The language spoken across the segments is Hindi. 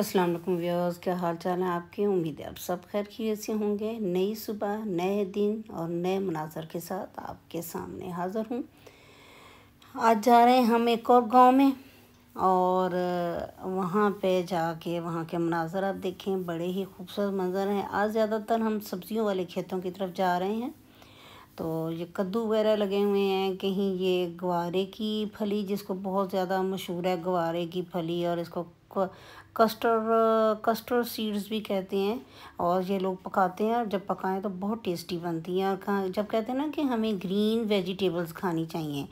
अस्सलाम वालेकुम व्यूअर्स क्या हाल चाल है आपकी उम्मीद है आप सब खैर खीर से होंगे नई सुबह नए दिन और नए मनाजर के साथ आपके सामने हाज़िर हूँ आज जा रहे हैं हम एक और गांव में और वहाँ पे जाके वहाँ के मनाजर आप देखें बड़े ही खूबसूरत मंजर हैं आज ज़्यादातर हम सब्ज़ियों वाले खेतों की तरफ जा रहे हैं तो ये कद्दू वगैरह लगे हुए हैं कहीं ये गवारे की फली जिसको बहुत ज़्यादा मशहूर है गवारे की फली और इसको कस्टर्ड कस्टर्ड सीड्स भी कहते हैं और ये लोग पकाते हैं और जब पकाएं तो बहुत टेस्टी बनती हैं और जब कहते हैं ना कि हमें ग्रीन वेजिटेबल्स खानी चाहिए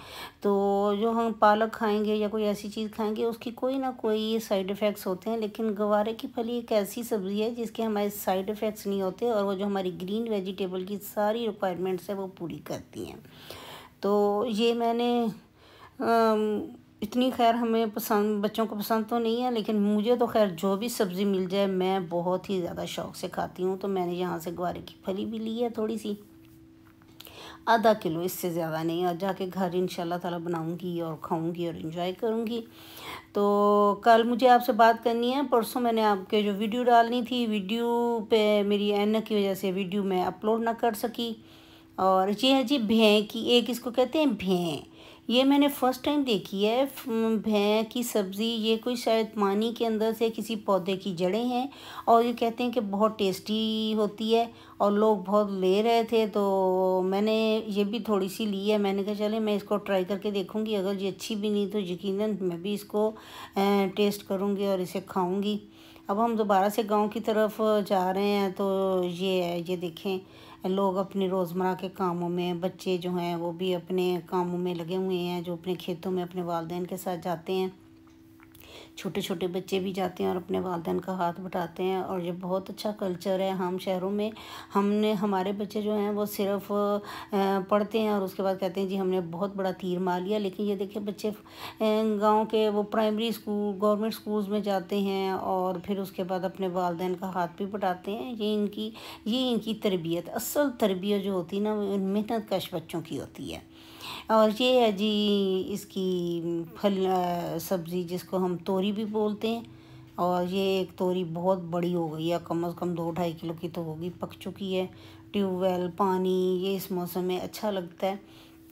तो जो हम पालक खाएंगे या कोई ऐसी चीज़ खाएंगे उसकी कोई ना कोई साइड इफ़ेक्ट्स होते हैं लेकिन गवारे की फली एक ऐसी सब्ज़ी है जिसके हमारे साइड इफ़ेक्ट्स नहीं होते और वो जो हमारी ग्रीन वेजिटेबल की सारी रिक्वायरमेंट्स है वो पूरी करती हैं तो ये मैंने इतनी खैर हमें पसंद बच्चों को पसंद तो नहीं है लेकिन मुझे तो खैर जो भी सब्ज़ी मिल जाए मैं बहुत ही ज़्यादा शौक से खाती हूँ तो मैंने यहाँ से गुआरे की फली भी ली है थोड़ी सी आधा किलो इससे ज़्यादा नहीं और जाके घर इन ताला बनाऊँगी और खाऊँगी और इन्जॉय करूँगी तो कल मुझे आपसे बात करनी है परसों मैंने आपके जो वीडियो डालनी थी वीडियो पे मेरी एन की वजह से वीडियो मैं अपलोड ना कर सकी और ये है जी हाँ भें की एक इसको कहते हैं भें ये मैंने फ़र्स्ट टाइम देखी है भैं की सब्ज़ी ये कोई शायद पानी के अंदर से किसी पौधे की जड़ें हैं और ये कहते हैं कि बहुत टेस्टी होती है और लोग बहुत ले रहे थे तो मैंने ये भी थोड़ी सी ली है मैंने कहा चले मैं इसको ट्राई करके देखूंगी अगर ये अच्छी भी नहीं तो यकीनन मैं भी इसको टेस्ट करूँगी और इसे खाऊँगी अब हम दोबारा से गाँव की तरफ जा रहे हैं तो ये ये देखें लोग अपने रोज़मर्रा के कामों में बच्चे जो हैं वो भी अपने कामों में लगे हुए हैं जो अपने खेतों में अपने वालदेन के साथ जाते हैं छोटे छोटे बच्चे भी जाते हैं और अपने वालदेन का हाथ बटाते हैं और ये बहुत अच्छा कल्चर है हम शहरों में हमने हमारे बच्चे जो हैं वो सिर्फ पढ़ते हैं और उसके बाद कहते हैं जी हमने बहुत बड़ा तीर मार लिया लेकिन ये देखिए बच्चे गाँव के वो प्राइमरी स्कूल गवर्नमेंट स्कूल्स में जाते हैं और फिर उसके बाद अपने वालदेन का हाथ भी बटाते हैं ये इनकी ये इनकी तरबियत असल तरबियत जो होती है ना मेहनत कश बच्चों की होती है और ये है जी इसकी फल सब्ज़ी जिसको हम तोरी भी बोलते हैं और ये एक तोरी बहुत बड़ी हो गई है कम अज़ कम दो ढाई किलो की तो होगी पक चुकी है ट्यूबवेल पानी ये इस मौसम में अच्छा लगता है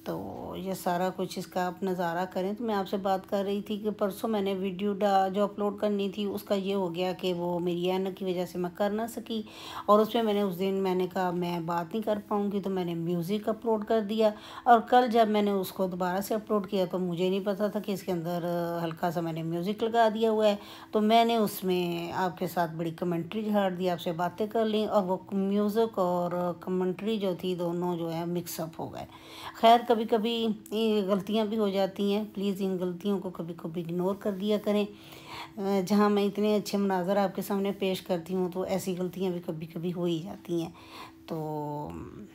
तो ये सारा कुछ इसका आप नज़ारा करें तो मैं आपसे बात कर रही थी कि परसों मैंने वीडियो डा जो अपलोड करनी थी उसका ये हो गया कि वो मेरी एन की वजह से मैं कर ना सकी और उसमें मैंने उस दिन मैंने कहा मैं बात नहीं कर पाऊँगी तो मैंने म्यूज़िक अपलोड कर दिया और कल जब मैंने उसको दोबारा से अपलोड किया तो मुझे नहीं पता था कि इसके अंदर हल्का सा मैंने म्यूज़िक लगा दिया हुआ है तो मैंने उसमें आपके साथ बड़ी कमेंट्री झाड़ दी आपसे बातें कर ली और वो म्यूज़िक और कमेंट्री जो थी दोनों जो है मिक्सअप हो गए खैर कभी कभी कभी गलतियां भी हो जाती हैं प्लीज़ इन गलतियों को कभी कभी इग्नोर कर दिया करें जहां मैं इतने अच्छे मनाजर आपके सामने पेश करती हूँ तो ऐसी गलतियां भी कभी कभी हो ही जाती हैं तो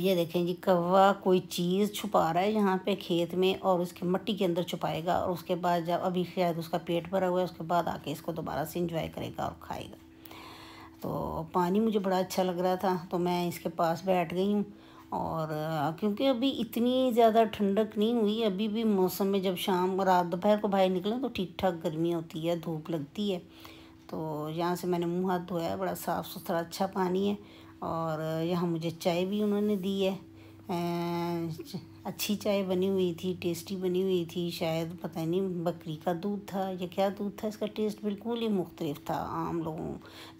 ये देखें जी कौवा कोई चीज़ छुपा रहा है यहाँ पे खेत में और उसके मट्टी के अंदर छुपाएगा और उसके बाद जब अभी शायद उसका पेट भरा हुआ है उसके बाद आके इसको दोबारा से इंजॉय करेगा और खाएगा तो पानी मुझे बड़ा अच्छा लग रहा था तो मैं इसके पास बैठ गई हूँ और क्योंकि अभी इतनी ज़्यादा ठंडक नहीं हुई अभी भी मौसम में जब शाम रात दोपहर को बाहर निकले तो ठीक ठाक गर्मी होती है धूप लगती है तो यहाँ से मैंने मुँह हाथ धोया है बड़ा साफ़ सुथरा अच्छा पानी है और यहाँ मुझे चाय भी उन्होंने दी है अच्छी चाय बनी हुई थी टेस्टी बनी हुई थी शायद पता नहीं बकरी का दूध था या क्या दूध था इसका टेस्ट बिल्कुल ही मुख्तलिफ था आम लोगों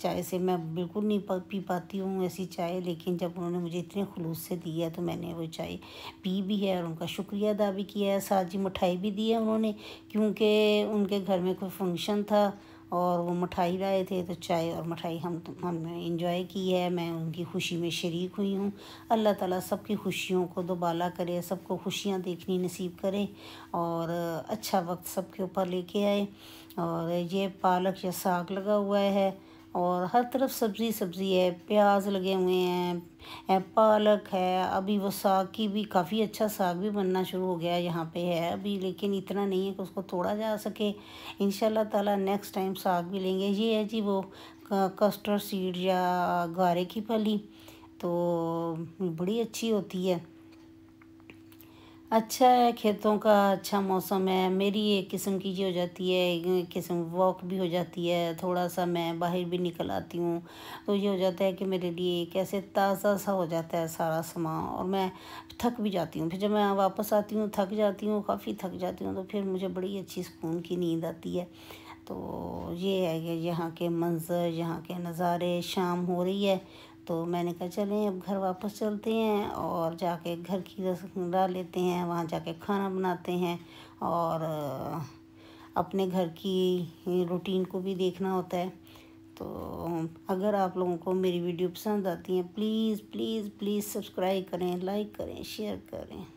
चाय से मैं बिल्कुल नहीं पी पाती हूँ ऐसी चाय लेकिन जब उन्होंने मुझे इतने खलूस से दिया तो मैंने वो चाय पी भी है और उनका शुक्रिया अदा भी किया है साथ जी मिठाई भी दी है उन्होंने क्योंकि उनके घर में कोई फंक्शन था और वो मिठाई लाए थे तो चाय और मिठाई हम तो हमने इंजॉय की है मैं उनकी खुशी में शरीक हुई हूँ अल्लाह ताला सबकी खुशियों को दोबाला करे सबको खुशियाँ देखनी नसीब करे और अच्छा वक्त सबके ऊपर लेके आए और ये पालक या साग लगा हुआ है और हर तरफ सब्ज़ी सब्ज़ी है प्याज लगे हुए हैं पालक है अभी वो साग की भी काफ़ी अच्छा साग भी बनना शुरू हो गया है यहाँ पे है अभी लेकिन इतना नहीं है कि उसको तोड़ा जा सके इन ताला नेक्स्ट टाइम साग भी लेंगे ये है जी वो कस्टर्ड सीड या गारे की फली तो बड़ी अच्छी होती है अच्छा है खेतों का अच्छा मौसम है मेरी एक किस्म की जी हो जाती है एक किस्म वॉक भी हो जाती है थोड़ा सा मैं बाहर भी निकल आती हूँ तो ये हो जाता है कि मेरे लिए कैसे ताज़ा सा हो जाता है सारा सामान और मैं थक भी जाती हूँ फिर जब मैं वापस आती हूँ थक जाती हूँ काफ़ी थक जाती हूँ तो फिर मुझे बड़ी अच्छी सुकून की नींद आती है तो ये है कि यहाँ के मंज़र यहाँ के नज़ारे शाम हो रही है तो मैंने कहा चलें अब घर वापस चलते हैं और जाके घर की रस डाल लेते हैं वहाँ जाके खाना बनाते हैं और अपने घर की रूटीन को भी देखना होता है तो अगर आप लोगों को मेरी वीडियो पसंद आती है प्लीज़ प्लीज़ प्लीज़ सब्सक्राइब करें लाइक करें शेयर करें